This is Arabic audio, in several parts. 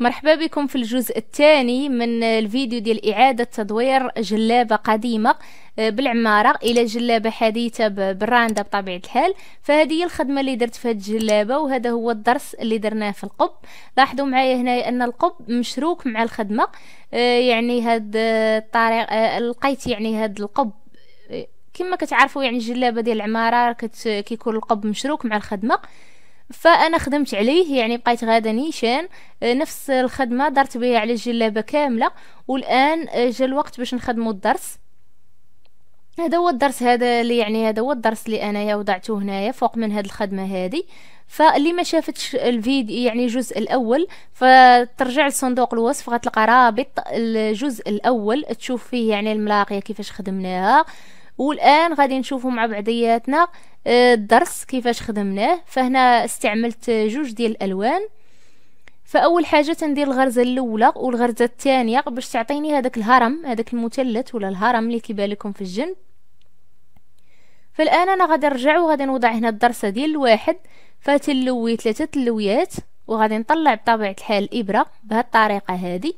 مرحبا بكم في الجزء الثاني من الفيديو ديال إعادة تدوير جلابة قديمة آه، بالعمارة إلى جلابة حديثة براندة بطبيعة الحال فهذه هي الخدمة اللي درت في هذه الجلابة وهذا هو الدرس اللي درناه في القب لاحظوا معايا هنا أن القب مشروك مع الخدمة آه، يعني هاد آه، الطريق لقيت يعني هاد القب كما كتعرفوا يعني الجلابة ديال العمارة كيكون القب مشروك مع الخدمة فانا خدمت عليه يعني بقيت غادا نيشان آه، نفس الخدمه درت بها على الجلابه كامله والان آه، جا الوقت باش نخدموا الدرس هذا هو الدرس هذا اللي يعني هذا هو الدرس اللي انايا وضعته هنايا فوق من هاد الخدمه هذه فاللي ما شافتش الفيديو يعني الجزء الاول فترجع لصندوق الوصف غتلقى رابط الجزء الاول تشوف فيه يعني الملاقيه كيفاش خدمناها والان غادي نشوفوا مع بعضياتنا آه، الدرس كيفاش خدمناه فهنا استعملت جوج ديال الالوان فاول حاجه تندير الغرزه الاولى والغرزه الثانيه باش تعطيني هذاك الهرم هذاك المثلث ولا الهرم اللي كيبان لكم في الجنب فالان انا غادي نرجع وغادي نوضع هنا الدرسه ديال الواحد فتلوي ثلاثه تلويات وغادي نطلع بطبيعه الحال الابره بهالطريقه هذه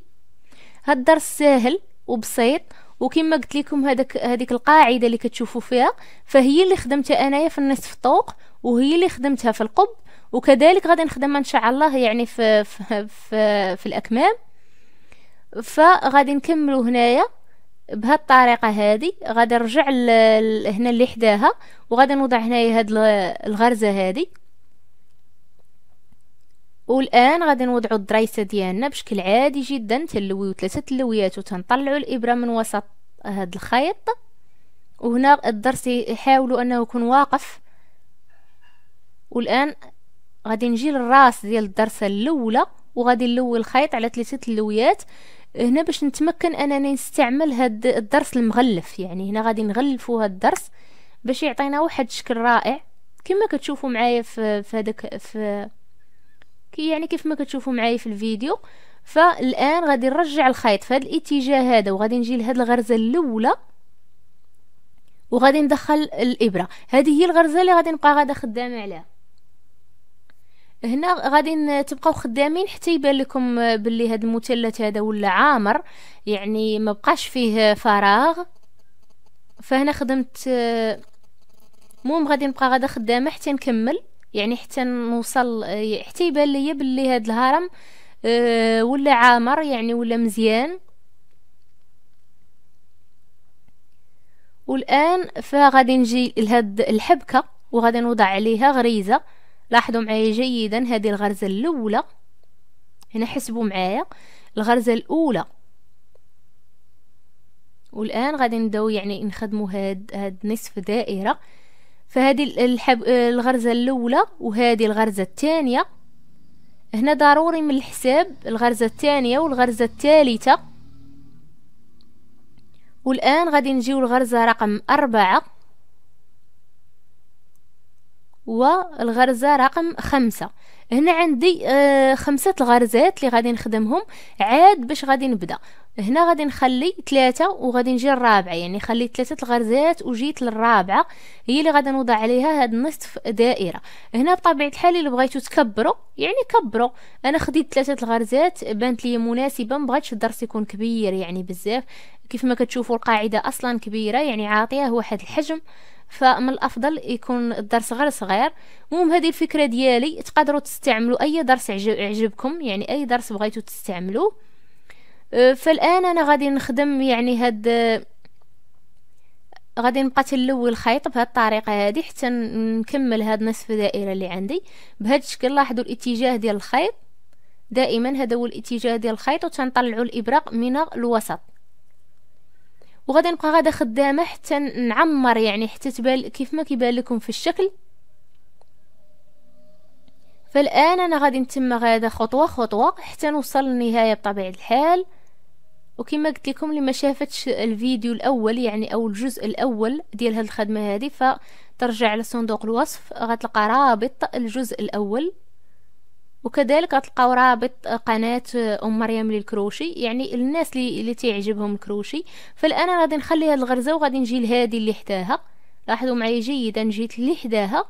هاد الدرس ساهل وبسيط وكما قلت لكم هذاك هذيك القاعده اللي كتشوفوا فيها فهي اللي خدمتها انايا في النصف في الطوق وهي اللي خدمتها في القب وكذلك غادي نخدمها ان شاء الله يعني في في في, في الاكمام فغادي نكملوا هنايا بهاد الطريقه هذه غادي نرجع هنا اللي حداها وغادي نوضع هنايا هاد الغرزه هذه والان غادي نوضعوا الدرايسه ديالنا بشكل عادي جدا تنلويو ثلاثه اللويات وتنطلعوا الابره من وسط هذا الخيط وهنا الضرس يحاولوا انه يكون واقف والان غادي نجي للراس ديال الضرسه الاولى وغادي نلوي الخيط على ثلاثه اللويات هنا باش نتمكن انني نستعمل هاد الضرس المغلف يعني هنا غادي نغلفو هاد الضرس باش يعطينا واحد الشكل رائع كما كتشوفوا معايا في في في كي يعني كيف ما كتشوفوا معايا في الفيديو فالان غادي نرجع الخيط في هذا الاتجاه هذا وغادي نجي لهاد الغرزه الاولى وغادي ندخل الابره هذه هي الغرزه اللي غادي نبقى غادا خدامه عليها هنا غادي تبقاو خدامين حتى يبان لكم باللي هذا المثلث هذا ولا عامر يعني ما بقاش فيه فراغ فهنا خدمت المهم غادي نبقى غادا خدامه حتى نكمل يعني حتى نوصل اه، حتى يبان ليا بلي هاد الهرم اه، ولا عامر يعني ولا مزيان والان فغادي نجي لهاد الحبكه وغادي نوضع عليها غريزه لاحظوا معايا جيدا هذه الغرزه الاولى هنا حسبوا معايا الغرزه الاولى والان غادي نبداو يعني نخدموا هاد هاد نصف دائره فهذه الحب... الغرزة الأولى وهذه الغرزة الثانية هنا ضروري من الحساب الغرزة الثانية والغرزة الثالثة والآن غادي نجيو الغرزة رقم أربعة والغرزة رقم خمسة هنا عندي آه خمسة الغرزات اللي غادي نخدمهم عاد باش غادي نبدأ هنا غادي نخلي ثلاثة وغادي نجي الرابعة يعني خليت ثلاثة الغرزات وجيت للرابعة هي اللي غادي نوضع عليها هاد النصف دائرة هنا بطبيعة الحال اللي بغيتو تكبرو يعني كبرو انا خديت ثلاثة الغرزات بانت لي مناسبة مبغيتش الدرس يكون كبير يعني بزاف كيف ما كتشوفوا القاعدة اصلا كبيرة يعني عاطيه واحد الحجم فمن الافضل يكون الدرس غير صغير المهم هذه الفكره ديالي تقدروا تستعملوا اي درس عجبكم يعني اي درس بغيتو تستعملوه فالان انا غادي نخدم يعني هاد غادي نبقى تلوي الخيط بهاد الطريقه هادي حتى نكمل هاد نصف دائره اللي عندي بهاد الشكل لاحظوا الاتجاه ديال الخيط دائما هذا هو الاتجاه ديال الخيط وتنطلعوا الابره من الوسط وغادي نبقى غادا خدامه حتى نعمر يعني حتى تبان كيف ما كيبان لكم في الشكل فالان انا غادي نتم غادا خطوه خطوه حتى نوصل للنهايه بطبيعه الحال وكما قلت لكم اللي ما شافتش الفيديو الاول يعني او الجزء الاول ديال هاد الخدمه هذه فترجع لصندوق الوصف غتلقى رابط الجزء الاول وكذلك غتلقاو رابط قناه ام مريم للكروشي يعني الناس اللي, اللي تيعجبهم الكروشي فالان غادي نخلي هاد الغرزه وغادي نجي لهادي اللي حداها لاحظوا معايا جيدا جيت اللي حداها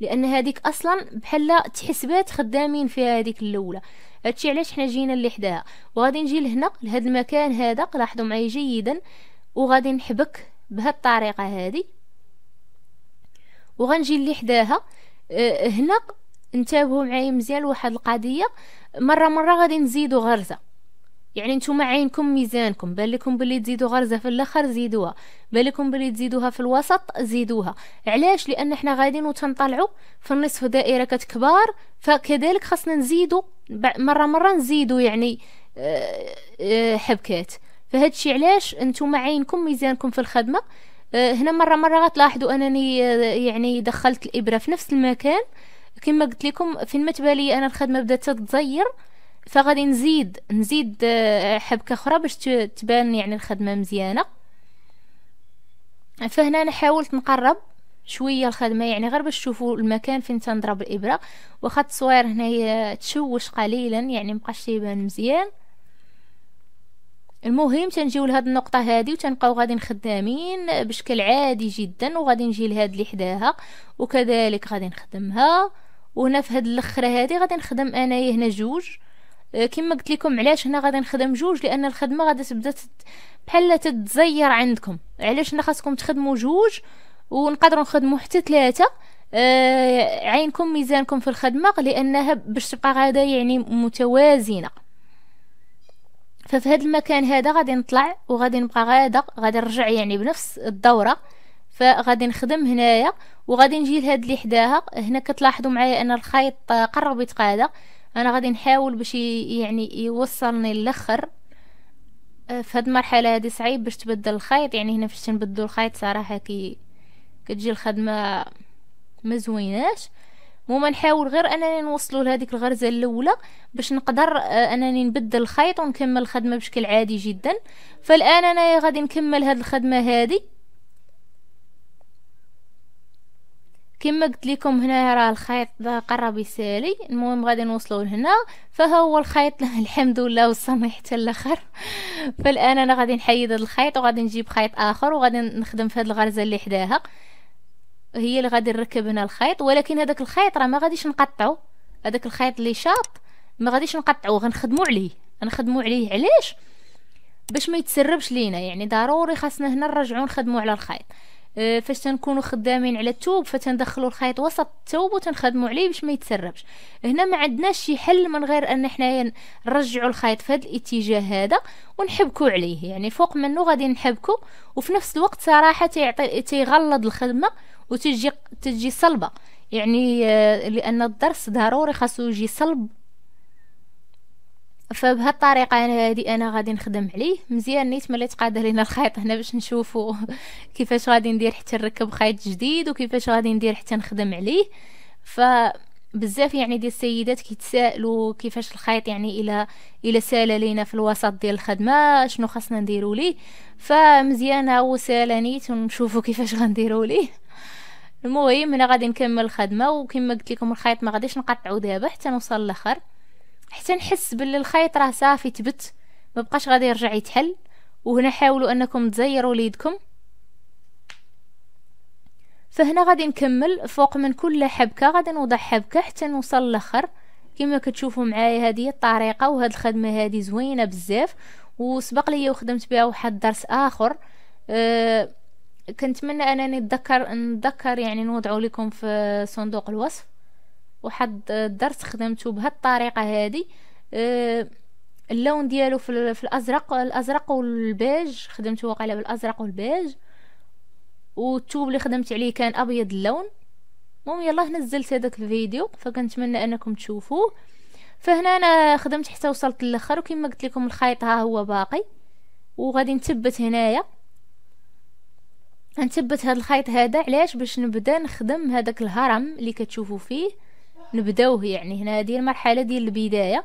لان هذيك اصلا بحال تحسبات خدامين فيها هذيك الاولى هادشي علاش حنا جينا اللي حداها وغادي نجي لهنا لهاد المكان هذا لاحظوا معايا جيدا وغادي نحبك بهاد الطريقه هذه وغنجي اللي حداها أه، هنا انتبهوا معايا مزيان لواحد القضيه مره مره غادي نزيدو غرزه يعني نتوما عينكم ميزانكم بالكم بلي تزيدوا غرزه في الاخر زيدوها بالكم بلي تزيدوها في الوسط زيدوها علاش لان حنا غاديين وتنطلعوا في النصف دائره كتكبار فكذلك خاصنا نزيدوا مره مره نزيدوا يعني آه، آه، حبكات فهادشي علاش نتوما عينكم ميزانكم في الخدمه آه، هنا مره مره غتلاحظوا انني يعني دخلت الابره في نفس المكان كما قلت لكم فين ما تبالي انا الخدمه بدات تتزير فغادي نزيد نزيد آه، حبكه اخرى باش تبان يعني الخدمه مزيانه فهنا انا حاولت نقرب شويه الخدمه يعني غير باش تشوفوا المكان فين تنضرب الابره واخا التصوير هنايا تشوش قليلا يعني مبقاش تيبان مزيان المهم تنجيو لهاد النقطه هادي وتنبقاو غادي خدامين بشكل عادي جدا وغادي نجي لهاد اللي حداها وكذلك غادي نخدمها وهنا في هاد الاخره هادي غادي نخدم انايا هنا جوج آه، كما قلت لكم علاش هنا غادي نخدم جوج لان الخدمه غادي تبدا بحال تتزير عندكم علاش هنا خاصكم تخدموا جوج ونقدروا نخدموا حتى ثلاثه آه عينكم ميزانكم في الخدمه لانها باش تبقى غاده يعني متوازنه ففي هذا المكان هذا غادي نطلع وغادي نبقى غاده غادي نرجع يعني بنفس الدوره فغادي نخدم هنايا وغادي نجي لهاد اللي حداها هنا كتلاحظوا معايا ان الخيط قرب يتقاد انا غادي نحاول باش يعني يوصلني للاخر آه، في هاد المرحله هادي صعيب باش تبدل الخيط يعني هنا فاش تنبدلو الخيط صراحه كي كتجي الخدمه ما زويناش وما نحاول غير انني نوصلو لهذيك الغرزه الاولى باش نقدر آه، انني نبدل الخيط ونكمل الخدمه بشكل عادي جدا فالان انا غادي نكمل هاد الخدمه هادي كما قلت لكم هنا راه الخيط قرب يسالي المهم غادي نوصلوا لهنا فها هو الخيط الحمد لله وصلنا حتى الاخر فالان انا غادي نحيد هذا الخيط وغادي نجيب خيط اخر وغادي نخدم في هذه الغرزه اللي حداها هي اللي غادي نركب هنا الخيط ولكن هذاك الخيط راه ما غاديش نقطعه هذاك الخيط اللي شاط ما غاديش نقطعو غنخدمو عليه غنخدمو عليه علاش باش ما يتسربش لينا يعني ضروري خاصنا هنا نرجعو نخدمو على الخيط آه، فاش تنكونوا خدامين على الثوب فتندخلوا الخيط وسط الثوب وتنخدموا عليه باش ما يتسربش هنا ما عندناش شي حل من غير ان حنايا نرجعوا الخيط في هذا الاتجاه هذا ونحبكوا عليه يعني فوق منه غادي نحبكوا وفي نفس الوقت صراحه تيعطي تيغلظ الخدمه وتجي تجي صلبه يعني آه، لان الدرس ضروري خاصو يجي صلب فبهالطريقه انا هادي انا غادي نخدم عليه مزيان نيت ملي تقاد لينا الخيط هنا باش نشوفو كيفاش غادي ندير حتى نركب خيط جديد وكيفاش غادي ندير حتى نخدم عليه ف بزاف يعني ديال السيدات كيتسائلوا كيفاش الخيط يعني الى الى سال لينا في الوسط ديال الخدمه شنو خاصنا نديرو ليه فمزيان هو سالا نيت ونشوفوا كيفاش غنديرو ليه المهم انا غادي نكمل الخدمه وكما قلت لكم الخيط ما غاديش نقطعو دابا حتى نوصل لاخر حتى نحس باللي الخيط راه صافي تبت ما بقاش غادي يرجع يتحل وهنا حاولوا انكم تزيروا ليدكم فهنا غادي نكمل فوق من كل حبكه غادي نوضع حبكه حتى نوصل لاخر كما كتشوفوا معايا هذه الطريقه وهذه الخدمه هذه زوينه بزاف وسبق لي وخدمت بها واحد الدرس اخر أه كنتمنى انني نتذكر نتذكر يعني نوضعه لكم في صندوق الوصف واحد الدرس خدمته بهالطريقه هذه أه اللون ديالو في, الازرق الازرق والبيج خدمته وقيله بالازرق والبيج والثوب اللي خدمت عليه كان ابيض اللون المهم يلاه نزلت هذاك الفيديو فكنتمنى انكم تشوفوه فهنا انا خدمت حتى وصلت للاخر وكما قلت لكم الخيط ها هو باقي وغادي نثبت هنايا نثبت هذا الخيط هذا علاش باش نبدا نخدم هذاك الهرم اللي كتشوفوا فيه نبداوه يعني هنا هذه المرحله ديال البدايه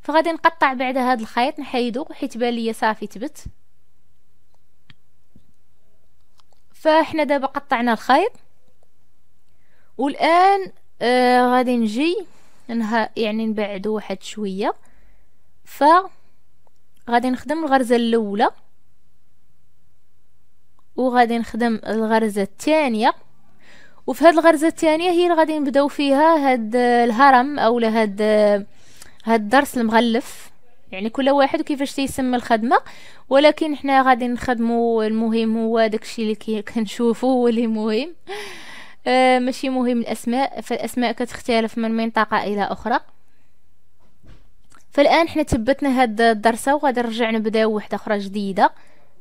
فغادي نقطع بعد هذا الخيط نحيدو حيت بان ليا صافي تبت فاحنا دابا قطعنا الخيط والان آه غادي نجي انها يعني نبعدو واحد شويه ف غادي نخدم الغرزه الاولى وغادي نخدم الغرزه الثانيه وفي هاد الغرزه الثانيه هي اللي غادي نبداو فيها هاد آه، الهرم اولا هاد آه، هاد الدرس المغلف يعني كل واحد كيفاش تيسمى الخدمه ولكن حنا غادي نخدمو المهم هو داكشي اللي كنشوفو هو اللي مهم آه ماشي مهم الاسماء فالاسماء كتختلف من منطقه الى اخرى فالان حنا ثبتنا هاد الدرسه وغادي نرجع نبداو وحده اخرى جديده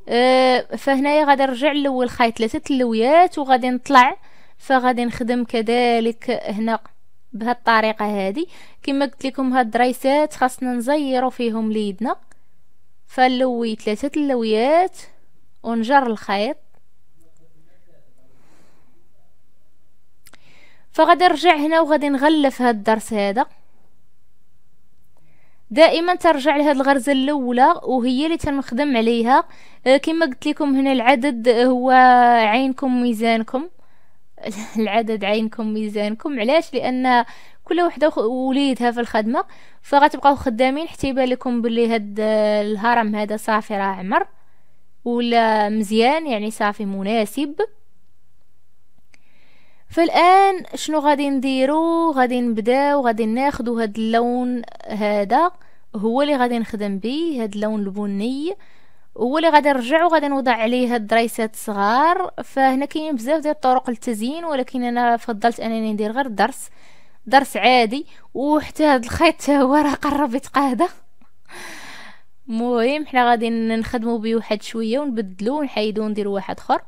آه فهنايا غادي نرجع لاول خيط ثلاثه اللويات وغادي نطلع فغادي نخدم كذلك هنا بهذه الطريقه هذه كما قلت لكم هاد الدريسات خاصنا نزيرو فيهم ليدنا فنلوي ثلاثه اللويات ونجر الخيط فغادي نرجع هنا وغادي نغلف هاد الدرس هذا دائما ترجع لهاد الغرزه الاولى وهي اللي تنخدم عليها آه، كما قلت لكم هنا العدد آه، هو عينكم ميزانكم العدد عينكم ميزانكم علاش لان كل وحده وليدها في الخدمه فغتبقاو خدامين حتى يبان لكم بلي هاد آه، الهرم هذا صافي راه عمر ولا مزيان يعني صافي مناسب فالان شنو غادي نديرو غادي نبداو غادي ناخدو هاد اللون هذا هو اللي غادي نخدم به هاد اللون البني هو اللي غادي نرجع وغادي نوضع عليه الدريسات الصغار فهنا كاينين بزاف ديال الطرق للتزيين ولكن انا فضلت انني ندير غير درس درس عادي وحتى هاد الخيط هو راه قرب يتقاهد المهم حنا غادي نخدمو بيه واحد شويه ونبدلو ونحيدو ونديرو واحد اخر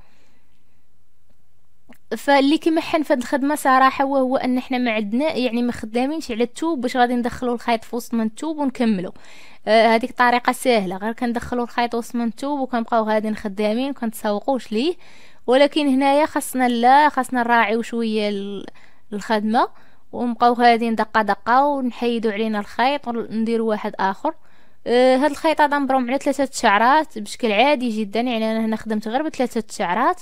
فاللي كيمحن في هذه الخدمه صراحه هو هو ان احنا ما عندنا يعني ما خدامينش على التوب باش غادي ندخلوا الخيط في وسط من التوب ونكملوا آه هذيك طريقه سهله غير كندخلوا الخيط وسط من التوب وكنبقاو غادي خدامين كنتسوقوش ليه ولكن هنايا خاصنا لا خاصنا نراعيو شويه الخدمه ونبقاو غاديين دقه دقه ونحيدو علينا الخيط ونديرو واحد اخر آه هاد الخيط هذا مبروم على ثلاثه شعرات بشكل عادي جدا يعني انا هنا خدمت غير بثلاثه شعرات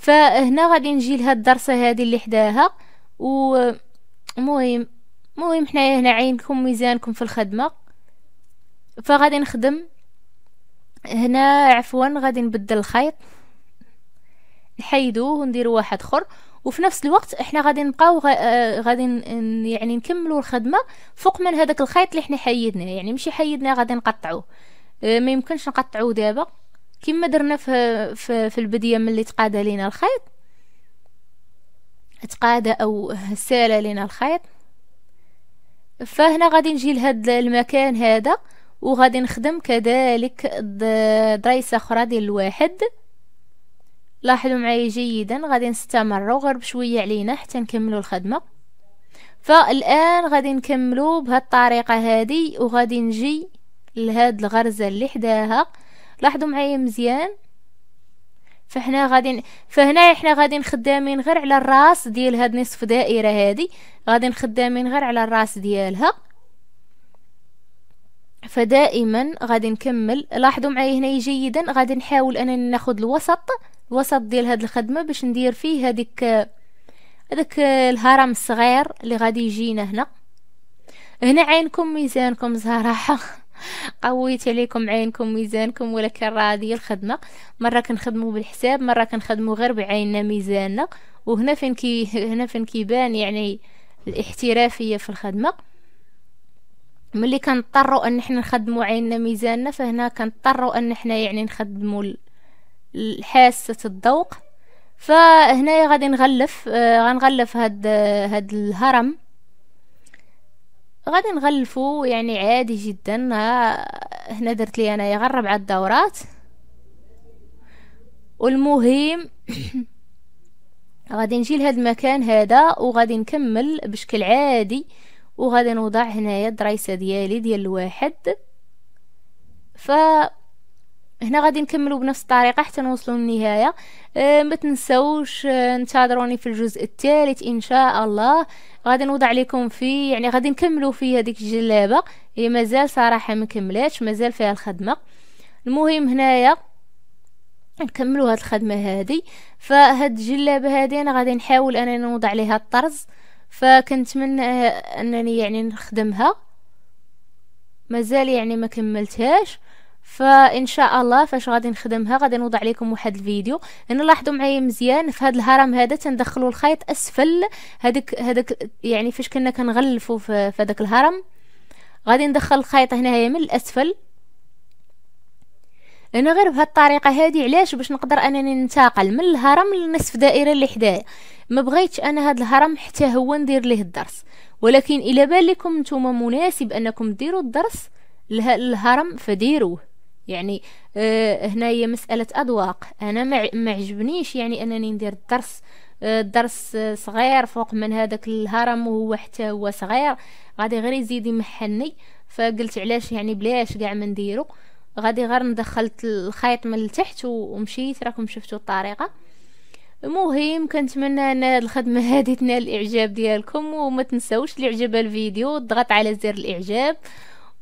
فهنا غادي نجي لهاد الدرسه هذه اللي حداها ومهم مهم حنايا هنا عينكم ميزانكم في الخدمه فغادي نخدم هنا عفوا غادي نبدل الخيط نحيدوه وندير واحد اخر وفي نفس الوقت احنا غادي نبقاو آه، غادي يعني نكملوا الخدمه فوق من هذاك الخيط اللي احنا حيدناه يعني ماشي حيدناه غادي نقطعوه آه، ما يمكنش نقطعوه دابا كما درنا في, في, في البديه ملي تقادى لينا الخيط تقادى او سال لينا الخيط فهنا غادي نجي لهاد المكان هذا وغادي نخدم كذلك دريسه اخرى ديال الواحد لاحظوا معايا جيدا غادي نستمر غير بشويه علينا حتى نكملوا الخدمه فالان غادي نكملوا بهاد الطريقه هذه وغادي نجي لهاد الغرزه اللي حداها لاحظوا معايا مزيان فحنا غادي فهنا احنا غادي خدامين غير على الراس ديال هاد نصف دائره هادي غادي خدامين غير على الراس ديالها فدائما غادي نكمل لاحظوا معايا هنا جيدا غادي نحاول انني ناخذ الوسط الوسط ديال هاد الخدمه باش ندير فيه هذيك هذاك الهرم الصغير اللي غادي يجينا هنا هنا عينكم ميزانكم صراحه قويت عليكم عينكم ميزانكم ولا كان راضي الخدمه مره كنخدموا بالحساب مره كنخدموا غير بعيننا ميزاننا وهنا فين كي هنا فين كيبان يعني الاحترافيه في الخدمه ملي كنضطروا ان احنا نخدموا عيننا ميزاننا فهنا كنضطروا ان احنا يعني نخدموا حاسه الذوق فهنايا غادي نغلف آه غنغلف هاد هاد الهرم غادي نغلفو يعني عادي جدا هنا درت لي انايا غير ربعه الدورات والمهم غادي نجي لهاد المكان هذا وغادي نكمل بشكل عادي وغادي نوضع هنايا الدرايسه ديالي ديال الواحد ف هنا غادي نكملو بنفس الطريقه حتى نوصلوا للنهايه أه، ما تنساوش انتظروني أه، في الجزء الثالث ان شاء الله غادي نوضع لكم فيه يعني غادي نكملو فيه هذيك الجلابه هي مازال صراحه ما كملاتش مازال فيها الخدمه المهم هنايا نكملو هاد الخدمه هادي فهاد الجلابه هادي انا غادي نحاول انني نوضع ليها الطرز فكنتمنى انني يعني نخدمها مازال يعني ما كملتهاش فان شاء الله فاش غادي نخدمها غادي نوضع لكم واحد الفيديو انا لاحظوا معايا مزيان في هذا الهرم هذا تندخلوا الخيط اسفل هذاك هذاك يعني فاش كنا كنغلفوا في هذاك الهرم غادي ندخل الخيط هنايا من الاسفل انا غير بهاد الطريقه هذه علاش باش نقدر انني ننتقل من الهرم لنصف دائره اللي حدايا ما بغيتش انا هاد الهرم حتى هو ندير ليه الدرس ولكن الى بالكم نتوما مناسب انكم ديروا الدرس للهرم فديروه يعني هنا آه، هنايا مسألة أذواق أنا ما عجبنيش يعني أنني ندير الدرس درس آه، آه، صغير فوق من هذاك الهرم وهو حتى هو صغير غادي غير يزيد يمحني فقلت علاش يعني بلاش كاع ما نديرو غادي غير ندخلت الخيط من التحت ومشيت راكم شفتوا الطريقه المهم كنتمنى ان الخدمه هذه تنال الاعجاب ديالكم وما تنساوش الاعجاب الفيديو ضغط على زر الاعجاب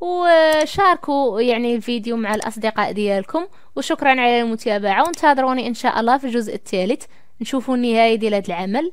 وشاركوا يعني الفيديو مع الأصدقاء ديالكم وشكرا على المتابعة وانتظروني إن شاء الله في الجزء الثالث نشوفوا النهاية ديال هذا العمل